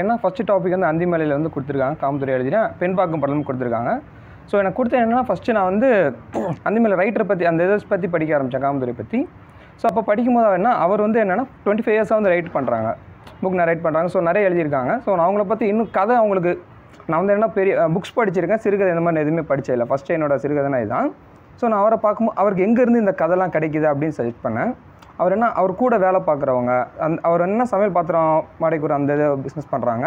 ஏன்னா first topic வந்து அந்தி மலையில் வந்து கொடுத்துருக்காங்க காமதுரை எழுதினா பார்க்கும் படம் கொடுத்துருக்காங்க ஸோ எனக்கு கொடுத்த என்னென்னா ஃபஸ்ட்டு நான் வந்து அந்திமலை ரைட்டரை பற்றி அந்த இதை பற்றி படிக்க ஆரம்பித்தேன் காமதுரை பற்றி ஸோ அப்போ படிக்கும்போது என்ன அவர் வந்து என்னென்னா டுவெண்ட்டி ஃபைவ் இயர்ஸாக வந்து ரைட் பண்ணுறாங்க புக் நான் ரைட் பண்ணுறாங்க ஸோ நிறைய எழுதியிருக்காங்க ஸோ நான் அவங்கள பற்றி இன்னும் கதை அவங்களுக்கு நான் வந்து என்ன பெரிய புக்ஸ் படிச்சிருக்கேன் சிறுகதை இந்த மாதிரி எதுவுமே இல்லை ஃபஸ்ட்டு என்னோடய சிறுகதைனா இதுதான் ஸோ நான் அவரை பார்க்கும்போது அவருக்கு எங்கேருந்து இந்த கதைலாம் கிடைக்கிது அப்படின்னு சஜெஸ்ட் பண்ணேன் அவர் என்ன அவர் கூட வேலை பார்க்குறவங்க அந் அவர் என்ன சமையல் பாத்திரம் மாடைக்கூட அந்த இதை பிஸ்னஸ் பண்ணுறாங்க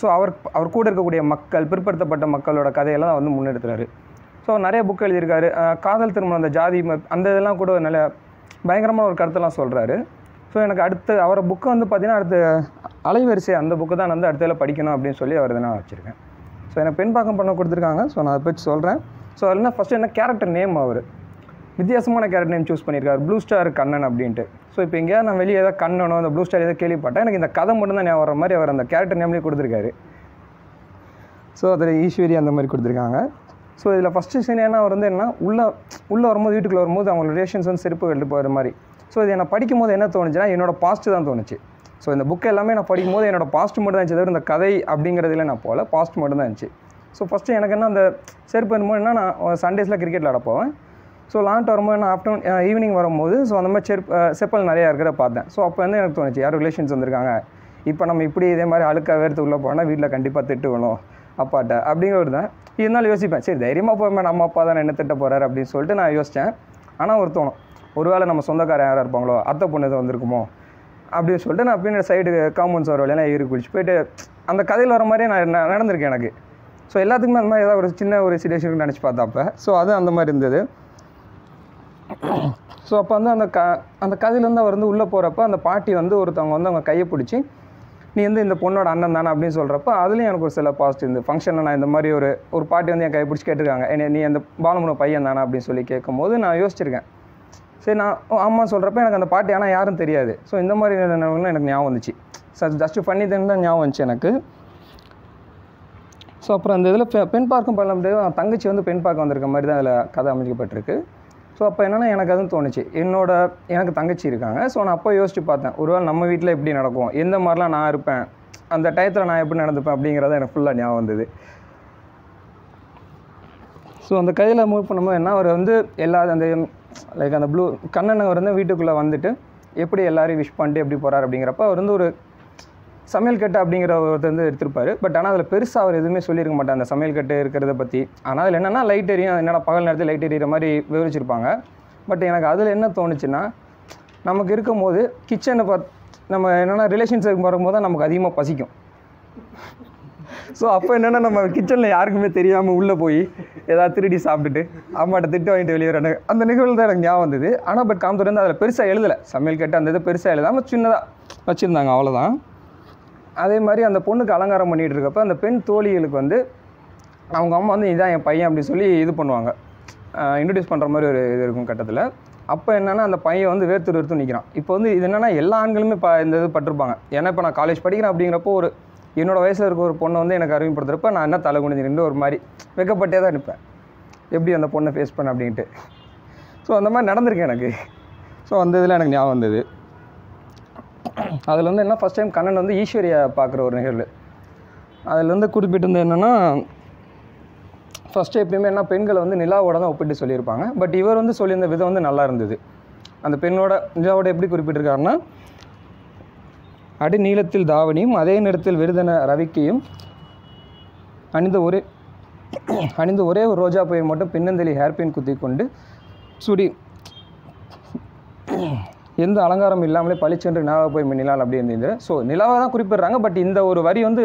ஸோ அவர் அவர் கூட இருக்கக்கூடிய மக்கள் பிற்படுத்தப்பட்ட மக்களோட கதையெல்லாம் வந்து முன்னெடுத்துறாரு ஸோ நிறைய புக் எழுதியிருக்காரு காதல் திருமணம் அந்த ஜாதி அந்த இதெல்லாம் கூட நல்ல பயங்கரமான ஒரு கருத்தெல்லாம் சொல்கிறாரு ஸோ எனக்கு அடுத்து அவரை புக்கை வந்து பார்த்தீங்கன்னா அடுத்து அலைவரிசை அந்த புக்கு தான் வந்து அடுத்த படிக்கணும் அப்படின்னு சொல்லி அவர் நான் வச்சுருக்கேன் ஸோ எனக்கு பெண் பாக்கம் பண்ண கொடுத்துருக்காங்க ஸோ நான் அதை பற்றி சொல்கிறேன் ஸோ என்ன ஃபஸ்ட்டு என்ன கேரக்டர் நேம் அவர் வித்தியாசமான கேரக்டர் நேம் சூஸ் பண்ணியிருக்காரு ப்ளூ ஸ்டார் கண்ணன் அப்படின்ட்டு ஸோ இப்போ எங்கேயாவது நான் வெளியே ஏதாவது கண்ணனோ அந்த ப்ளூ ஸ்டார் எதாவது கேள்விப்பட்டேன் எனக்கு இந்த கதை மட்டும் தான் வர மாதிரி அவர் அந்த கேரக்டர் நேம்லேயே கொடுத்துருக்காரு ஸோ அதில் ஈஸ்வரி அந்த மாதிரி கொடுத்துருக்காங்க ஸோ இதில் ஃபஸ்ட்டு சீன் ஏன்னா அவர் வந்து என்ன உள்ளே உள்ளே வரும்போது வீட்டுக்குள்ளே வரும்போது அவங்களோட ரிலேஷன்ஸ் வந்து செருப்பு கட்டு போகிற மாதிரி ஸோ இது படிக்கும் படிக்கும்போது என்ன தோணுச்சுன்னா என்னோட பாஸ்ட் தான் தோணுச்சு ஸோ இந்த புக் எல்லாமே நான் படிக்கும்போது என்னோட பாஸ்ட் மட்டும் தான் இருந்துச்சு தவிர இந்த கதை அப்படிங்கிறதுல நான் போகல பாஸ்ட் மட்டும் தான் இருந்துச்சு ஸோ ஃபஸ்ட்டு எனக்கு என்ன அந்த செருப்பு என்னமோ நான் சண்டேஸில் கிரிக்கெட் விளாட போவேன் ஸோ லாங் டர்மும் நான் ஆஃப்டர்நூன் ஈவினிங் uh, வரும்போது ஸோ அந்த மாதிரி செர் uh, செப்பல் நிறையா இருக்கிற பார்த்தேன் ஸோ அப்போ வந்து எனக்கு தோணுச்சு யார் ரிலேஷன்ஸ் வந்திருக்காங்க இப்போ நம்ம இப்படி இதே மாதிரி அழுக்க வேர்த்து உள்ளே போனால் வீட்டில் கண்டிப்பாக திட்டு வேணும் அப்பாட்ட அப்படிங்கிறது தான் இருந்தாலும் யோசிப்பேன் சரி தைரியமாக மாதிரி நம்ம அப்பா தான் என்ன திட்ட போகிறாரு அப்படின்னு சொல்லிட்டு நான் யோசித்தேன் ஆனால் ஒரு தோணும் ஒருவேளை நம்ம சொந்தக்காரன் யாராக இருப்பாங்களோ அத்தை பொண்ணு எதுவும் வந்திருக்குமோ அப்படின்னு சொல்லிட்டு நான் பின்னாடி சைடு காம்பவுண்ட்ஸ் வர வழியெல்லாம் ஏறி குளிச்சு போயிட்டு அந்த கதையில் வர மாதிரியே நான் நடந்திருக்கேன் எனக்கு ஸோ எல்லாத்துக்குமே அந்த மாதிரி ஏதாவது ஒரு சின்ன ஒரு சுச்சுவேஷனுக்கு நினச்சி பார்த்தாப்ப ஸோ அது அந்த மாதிரி இருந்தது ஸோ அப்போ வந்து அந்த க அந்த கதையிலேருந்து அவர் வந்து உள்ளே போகிறப்ப அந்த பாட்டி வந்து ஒருத்தவங்க வந்து அவங்க கையை பிடிச்சி நீ வந்து இந்த பொண்ணோட அண்ணன் தானே அப்படின்னு சொல்கிறப்ப அதுலேயும் எனக்கு ஒரு சில பாசிட்டிவ் இருந்து ஃபங்க்ஷனில் நான் இந்த மாதிரி ஒரு ஒரு பாட்டி வந்து என் கையை பிடிச்சி கேட்டிருக்காங்க என்ன நீ அந்த பாலமுன பையன் தானே அப்படின்னு சொல்லி கேட்கும்போது நான் யோசிச்சிருக்கேன் சரி நான் அம்மா சொல்கிறப்ப எனக்கு அந்த பாட்டி ஆனால் யாரும் தெரியாது ஸோ இந்த மாதிரி நினைவுகள்லாம் எனக்கு ஞாபகம் வந்துச்சு சார் ஜஸ்ட்டு பண்ணி தான் ஞாபகம் வந்துச்சு எனக்கு ஸோ அப்புறம் அந்த இதில் பெண் பார்க்கும் முடியாது தங்கச்சி வந்து பெண் பார்க்க வந்திருக்க மாதிரி தான் அதில் கதை அமைக்கப்பட்டிருக்கு ஸோ அப்போ என்னென்னா எனக்கு அதுவும் தோணுச்சு என்னோட எனக்கு தங்கச்சி இருக்காங்க ஸோ நான் அப்போ யோசிச்சு பார்த்தேன் ஒருவேளை நம்ம வீட்டில் எப்படி நடக்கும் எந்த மாதிரிலாம் நான் இருப்பேன் அந்த டயத்தில் நான் எப்படி நடந்துப்பேன் அப்படிங்கிறத எனக்கு ஃபுல்லாக ஞாபகம் வந்தது ஸோ அந்த கையில் மூவ் பண்ணும்போது என்ன அவர் வந்து எல்லா அந்த லைக் அந்த ப்ளூ கண்ணனை வந்து வீட்டுக்குள்ளே வந்துட்டு எப்படி எல்லோரையும் விஷ் பண்ணிட்டு எப்படி போகிறார் அப்படிங்கிறப்ப அவர் வந்து ஒரு சமையல் கட்டு அப்படிங்கிற ஒருத்தர் வந்து எடுத்திருப்பார் பட் ஆனால் அதில் பெருசாக அவர் எதுவுமே சொல்லியிருக்க மாட்டார் அந்த சமையல் கட்டு இருக்கிறத பற்றி ஆனால் அதில் என்னென்னா லைட் எரியும் என்னடா பகல் நேரத்தில் லைட் எரியிற மாதிரி விவரிச்சிருப்பாங்க பட் எனக்கு அதில் என்ன தோணுச்சுன்னா நமக்கு இருக்கும்போது கிச்சனை பத் நம்ம என்னென்னா ரிலேஷன்ஷிப் வரும்போது தான் நமக்கு அதிகமாக பசிக்கும் ஸோ அப்போ என்னென்னா நம்ம கிச்சனில் யாருக்குமே தெரியாமல் உள்ளே போய் ஏதாவது திருடி சாப்பிட்டுட்டு அம்மாட்ட திட்டு வாங்கிட்டு வெளியே வர அந்த நிகழ்வு தான் எனக்கு ஞாபகம் வந்தது ஆனால் பட் காமத்துறை வந்து அதில் பெருசாக எழுதலை சமையல் கேட்டு அந்த இதை பெருசாக எழுதாமல் சின்னதாக வச்சுருந்தாங்க அவ்வளோதான் அதே மாதிரி அந்த பொண்ணுக்கு அலங்காரம் பண்ணிகிட்டு இருக்கப்ப அந்த பெண் தோழிகளுக்கு வந்து அவங்க அம்மா வந்து இதான் என் பையன் அப்படின்னு சொல்லி இது பண்ணுவாங்க இன்ட்ரடியூஸ் பண்ணுற மாதிரி ஒரு இது இருக்கும் கட்டத்தில் அப்போ என்னென்னா அந்த பையன் வந்து வேர்த்து வேர்த்து நிற்கிறான் இப்போ வந்து இது என்னென்னா எல்லா ஆண்களுமே இப்போ இந்த இது பட்டிருப்பாங்க ஏன்னா இப்போ நான் காலேஜ் படிக்கிறேன் அப்படிங்கிறப்போ ஒரு என்னோடய வயசில் இருக்க ஒரு பொண்ணை வந்து எனக்கு அறிமுகப்படுத்துறப்ப நான் என்ன தலை குனிஞ்சு நின்று ஒரு மாதிரி வெக்கப்பட்டே தான் நிற்பேன் எப்படி அந்த பொண்ணை ஃபேஸ் பண்ண அப்படின்ட்டு ஸோ அந்த மாதிரி நடந்திருக்கு எனக்கு ஸோ அந்த இதில் எனக்கு ஞாபகம் வந்தது அதில் வந்து என்ன ஃபஸ்ட் டைம் கண்ணன் வந்து ஈஸ்வரியை பார்க்குற ஒரு நிகழ்வு அதில் வந்து குறிப்பிட்டிருந்தது என்னென்னா ஃபஸ்ட்டு எப்பயுமே என்ன பெண்களை வந்து நிலாவோட தான் ஒப்பிட்டு சொல்லியிருப்பாங்க பட் இவர் வந்து சொல்லியிருந்த விதம் வந்து நல்லா இருந்தது அந்த பெண்ணோட நிலாவோட எப்படி குறிப்பிட்டிருக்காருன்னா அடி நீளத்தில் தாவணியும் அதே நேரத்தில் விருதன ரவிக்கையும் அணிந்த ஒரே அணிந்த ஒரே ஒரு ரோஜா பையன் மட்டும் பின்னந்தெளி ஹேர்பின் குத்தி கொண்டு சுடி எந்த அலங்காரம் இல்லாமலே பளிச்சென்று நிலாவை போய் நிலால் அப்படி இருந்தது ஸோ நிலாவை தான் குறிப்பிடுறாங்க பட் இந்த ஒரு வரி வந்து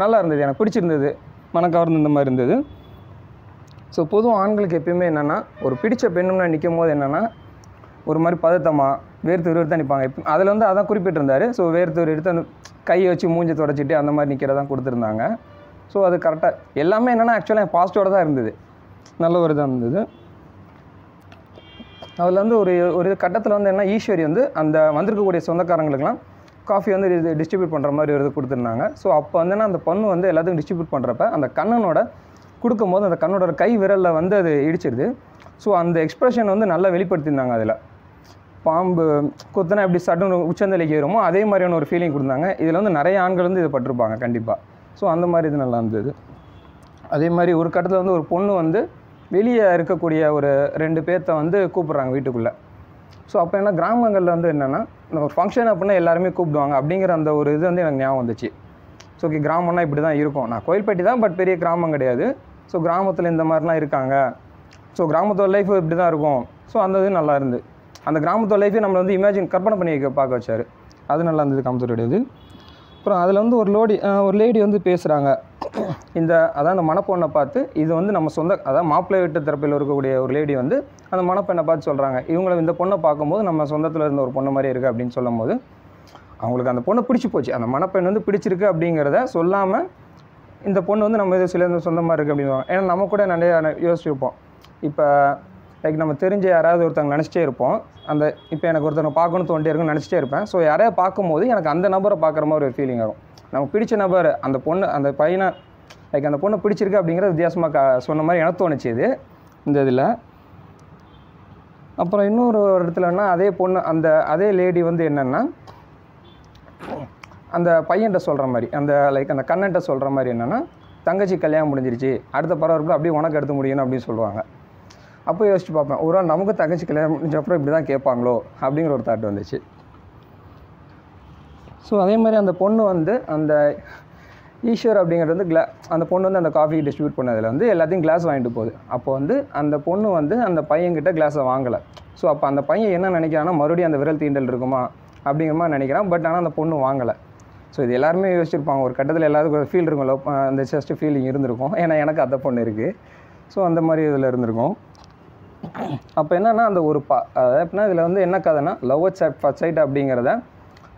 நல்லா இருந்தது எனக்கு பிடிச்சிருந்தது மனக்கவர்ந்து இந்த மாதிரி இருந்தது ஸோ பொதுவும் ஆண்களுக்கு எப்பயுமே என்னென்னா ஒரு பிடிச்ச பெண்ணும்னா நிற்கும் போது என்னென்னா ஒரு மாதிரி பதத்தமாக வேர்த்து தான் நிற்பாங்க இப்போ அதில் வந்து அதான் குறிப்பிட்டிருந்தாரு ஸோ வேர்த்து எடுத்து அந்த கையை வச்சு மூஞ்சி தொடச்சிட்டு அந்த மாதிரி நிற்கிறதான் கொடுத்துருந்தாங்க ஸோ அது கரெக்டாக எல்லாமே என்னென்னா ஆக்சுவலாக என் பாசிட்டிவோட தான் இருந்தது நல்ல ஒரு இதாக இருந்தது அதில் வந்து ஒரு ஒரு கட்டத்தில் வந்து என்ன ஈஸ்வரி வந்து அந்த வந்திருக்கக்கூடிய சொந்தக்காரங்களுக்குலாம் காஃபி வந்து இது டிஸ்ட்ரிபியூட் பண்ணுற மாதிரி ஒரு இது கொடுத்துருந்தாங்க ஸோ அப்போ வந்து அந்த பொண்ணு வந்து எல்லாத்துக்கும் டிஸ்ட்ரிபியூட் பண்ணுறப்ப அந்த கண்ணனோட கொடுக்கும் போது அந்த கண்ணோட கை விரலில் வந்து அது இடிச்சிருது ஸோ அந்த எக்ஸ்ப்ரெஷன் வந்து நல்லா வெளிப்படுத்தியிருந்தாங்க அதில் பாம்பு கொத்தனை எப்படி சடனு உச்சந்தலைக்கு ஏறுமோ அதே மாதிரியான ஒரு ஃபீலிங் கொடுத்தாங்க இதில் வந்து நிறைய ஆண்கள் வந்து இது பட்டிருப்பாங்க கண்டிப்பாக ஸோ அந்த மாதிரி இது நல்லா இருந்தது அதே மாதிரி ஒரு கட்டத்தில் வந்து ஒரு பொண்ணு வந்து வெளியே இருக்கக்கூடிய ஒரு ரெண்டு பேர்த்த வந்து கூப்பிட்றாங்க வீட்டுக்குள்ளே ஸோ அப்போ என்ன கிராமங்களில் வந்து என்னென்னா ஒரு ஃபங்க்ஷன் அப்படின்னா எல்லாருமே கூப்பிடுவாங்க அப்படிங்கிற அந்த ஒரு இது வந்து எனக்கு ஞாபகம் வந்துச்சு ஸோ ஓகே கிராமம்னா இப்படி தான் இருக்கும் நான் கோயில்பட்டி தான் பட் பெரிய கிராமம் கிடையாது ஸோ கிராமத்தில் இந்த மாதிரிலாம் இருக்காங்க ஸோ கிராமத்தோட லைஃப் இப்படி தான் இருக்கும் ஸோ அந்த இது நல்லா இருந்து அந்த கிராமத்தோட லைஃபே நம்மளை வந்து இமேஜின் கற்பனை பண்ணி வைக்க பார்க்க வச்சார் அது நல்லா இருந்தது காமத்தோடைய இது அப்புறம் அதில் வந்து ஒரு லோடி ஒரு லேடி வந்து பேசுகிறாங்க இந்த அதான் அந்த மணப்பொண்ணை பார்த்து இது வந்து நம்ம சொந்த அதாவது மாப்பிள்ளை வீட்டு தரப்பில் இருக்கக்கூடிய ஒரு லேடி வந்து அந்த மணப்பெண்ணை பார்த்து சொல்கிறாங்க இவங்களை இந்த பொண்ணை பார்க்கும்போது நம்ம சொந்தத்தில் இருந்த ஒரு பொண்ணு மாதிரி இருக்குது அப்படின்னு சொல்லும் போது அவங்களுக்கு அந்த பொண்ணை பிடிச்சி போச்சு அந்த மணப்பெண் வந்து பிடிச்சிருக்கு அப்படிங்கிறத சொல்லாமல் இந்த பொண்ணு வந்து நம்ம இது சில சொந்தமாக இருக்குது அப்படின்னு ஏன்னா நம்ம கூட நிறையா யோசிச்சுருப்போம் இப்போ லைக் நம்ம தெரிஞ்ச யாராவது ஒருத்தவங்க நினச்சிட்டே இருப்போம் அந்த இப்போ எனக்கு ஒருத்தவங்க பார்க்கணும் தோண்டியே இருக்குன்னு நினச்சிட்டே இருப்பேன் ஸோ யாரையா பார்க்கும்போது எனக்கு அந்த நபரை பார்க்குற மாதிரி ஒரு ஃபீலிங் ஆகும் நம்ம பிடிச்ச நபர் அந்த பொண்ணு அந்த பையனை லைக் அந்த பொண்ணை பிடிச்சிருக்கு அப்படிங்கிறது வித்தியாசமாக சொன்ன மாதிரி எனக்கு தோணுச்சு இது இந்த இதில் அப்புறம் இன்னொரு இடத்துலன்னா அதே பொண்ணு அந்த அதே லேடி வந்து என்னென்னா அந்த பையன்கிட்ட சொல்கிற மாதிரி அந்த லைக் அந்த கண்ணன்ட்ட சொல்கிற மாதிரி என்னென்னா தங்கச்சி கல்யாணம் முடிஞ்சிருச்சு அடுத்த பரவாயில்ல அப்படியே உனக்கு எடுத்து முடியணும் அப்படின்னு சொல்லுவாங்க அப்போ யோசிச்சு பார்ப்பேன் ஒரு நாள் நமக்கு தங்கச்சி கல்யாணம் முடிஞ்சப்பறம் இப்படி தான் கேட்பாங்களோ அப்படிங்கிற ஒரு தாட் வந்துச்சு ஸோ அதே மாதிரி அந்த பொண்ணு வந்து அந்த ஈஸ்வர் அப்படிங்கிறது வந்து கிளா அந்த பொண்ணு வந்து அந்த காஃபி டிஸ்ட்ரிபியூட் பண்ணதில் வந்து எல்லாத்தையும் கிளாஸ் வாங்கிட்டு போகுது அப்போ வந்து அந்த பொண்ணு வந்து அந்த பையன்கிட்ட கிளாஸை வாங்கலை ஸோ அப்போ அந்த பையன் என்ன நினைக்கிறான்னா மறுபடியும் அந்த விரல் தீண்டல் இருக்குமா அப்படிங்கிற மாதிரி நினைக்கிறான் பட் ஆனால் அந்த பொண்ணு வாங்கலை ஸோ இது எல்லாருமே யோசிச்சிருப்பாங்க ஒரு கட்டத்தில் எல்லாருக்கும் ஒரு ஃபீல் இருக்கும் லவ் அந்த ஜஸ்ட்டு ஃபீலிங் இருந்திருக்கும் ஏன்னா எனக்கு அந்த பொண்ணு இருக்குது ஸோ அந்த மாதிரி இதில் இருந்திருக்கும் அப்போ என்னென்னா அந்த ஒரு அதாவது எப்படின்னா இதில் வந்து என்ன கதைனா லவ் அட் ஃபர்ஸ்ட் சைட் அப்படிங்கிறத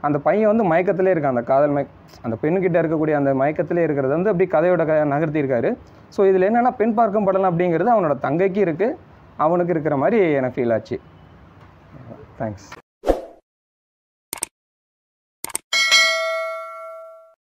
அந்த பையன் வந்து மயக்கத்திலே இருக்கான் அந்த காதல் மய அந்த பெண்ணுக்கிட்ட இருக்கக்கூடிய அந்த மயக்கத்திலே இருக்கிறது வந்து அப்படி கதையோட க நகர்த்தியிருக்காரு ஸோ இதில் என்னென்னா பெண் பார்க்கும் படலாம் அப்படிங்கிறது அவனோட தங்கைக்கு இருக்குது அவனுக்கு இருக்கிற மாதிரி எனக்கு ஃபீல் ஆச்சு தேங்க்ஸ்